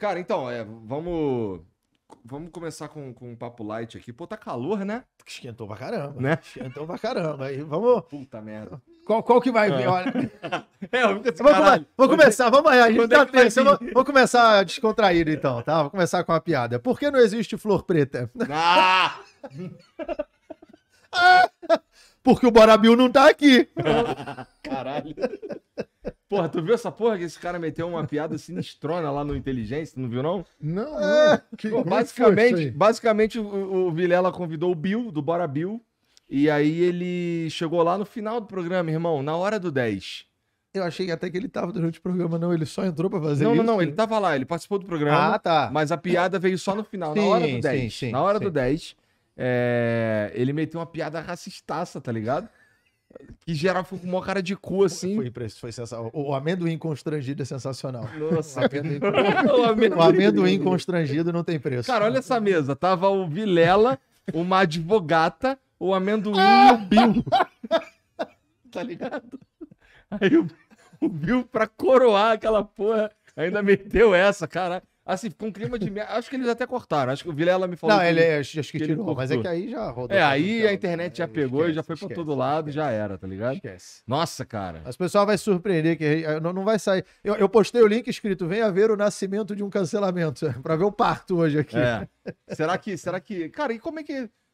Cara, então, é, vamos. Vamos começar com, com um papo light aqui. Pô, tá calor, né? Esquentou pra caramba. Né? Esquentou pra caramba. Aí vamos. Puta merda. Qual, qual que vai ah. vir? É. Olha. É, eu assim, vou, caralho, começar, vamos aí. A gente tá é começar descontraído então, tá? Vou começar com uma piada. Por que não existe flor preta? Ah! ah! Porque o Borabil não tá aqui. Caralho. Porra, tu viu essa porra que esse cara meteu uma piada sinistrona lá no Inteligência, não viu não? Não, é. que, Pô, é basicamente, basicamente o, o Vilela convidou o Bill, do Bora Bill, e aí ele chegou lá no final do programa, irmão, na hora do 10. Eu achei até que ele tava durante o programa, não. Ele só entrou pra fazer não, isso. Não, não, não. Ele tava lá, ele participou do programa. Ah, tá. Mas a piada veio só no final, sim, na hora do 10. Sim, sim, na hora do 10, é... ele meteu uma piada racistaça, tá ligado? Que geral ficou com uma cara de cu, assim. Foi, foi, foi sensacional. O amendoim constrangido é sensacional. Nossa, o amendoim, o amendoim, constrangido não tem preço. Cara, olha essa mesa. Tava o Vilela, uma advogata, o amendoim e o ah! Bill. tá ligado? Aí o, o Bill, pra coroar aquela porra, ainda meteu essa, cara. Assim, com um clima de merda. Acho que eles até cortaram. Acho que o Vilela me falou. Não, que ele, ele acho que, que tirou, mas é que aí já rodou. É, aí então, a internet né? já pegou esquece, e já foi pra todo lado esquece, já era, tá ligado? Esquece. Nossa, cara. as pessoas vão surpreender que não, não vai sair. Eu, eu postei o link escrito: venha ver o nascimento de um cancelamento, pra ver o parto hoje aqui. É. será que, será que. Cara, e como é que.